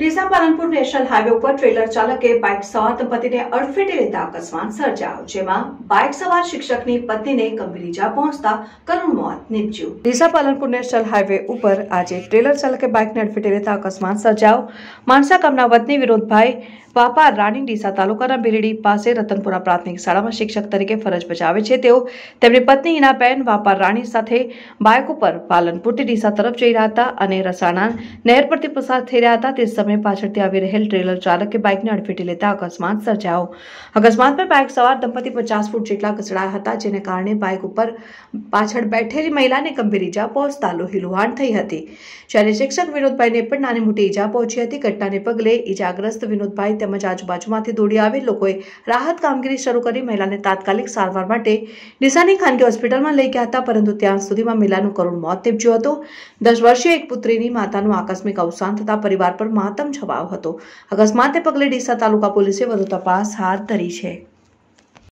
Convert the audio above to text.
Deesa Palanpur national highway ઉપર trailer ચાલકે bike સવાર દંપતીને અડફેટે લેતા અકસ્માત સર્જાયો જેમાં બાઇક સવાર શિક્ષકની પત્નીને ગંભીર ઇજા પહોંચતા કરુણ મોત નીપજ્યું ડીસા પાલનપુર નેશનલ હાઈવે ઉપર આજે ટ્રેલર ચાલકે બાઇકને અડફેટે લેતા અકસ્માત સર્જાયો માનસા ગામના વતની વિરોધભાઈ વાપા રાણી ડીસા તાલુકાના બિરડી પાસે રતનપુરા પ્રાથમિક શાળામાં શિક્ષક તરીકે ફરજ બજાવે છે તેઓ તેમની પત્ની હિનાબેન વાપા રાણી સાથે બાઇક ઉપર પાલનપુરથી ડીસા તરફ જઈ રહ્યા હતા અને રસાણા નહેર પરથી પસાર થઈ રહ્યા હતા તે સમયે સમયે પાછળથી આવી રહેલ ટ્રેલર ચાલકે બાઇકને અડફેટે લેતા અકસ્માત સર્જાયો અકસ્માતમાં બાઇક સવાર દંપતી પચાસ ફૂટ જેટલા ઘસડાયા હતા જેને કારણે બાઇક ઉપર પાછળ બેઠેલી મહિલાને ગંભીર ઇજા પહોંચતા લોહીલુહાણ થઈ હતી જ્યારે શિક્ષક વિનોદભાઈને પણ નાની મોટી ઇજા પહોંચી હતી ઘટનાને પગલે ઇજાગ્રસ્ત વિનોદભાઈ તેમજ આજુબાજુમાંથી દોડી આવી લોકોએ રાહત કામગીરી શરૂ કરી મહિલાને તાત્કાલિક સારવાર માટે ડીસાની ખાનગી હોસ્પિટલમાં લઈ ગયા હતા પરંતુ ત્યાં સુધીમાં મહિલાનું કરુણ મોત નીપજ્યું હતું દસ વર્ષીય એક પુત્રીની માતાનું આકસ્મિક અવસાન થતા પરિવાર પર માત માતમ છવાયો હતો અકસ્માતે પગલે ડીસા તાલુકા પોલીસે વધુ તપાસ હાથ ધરી છે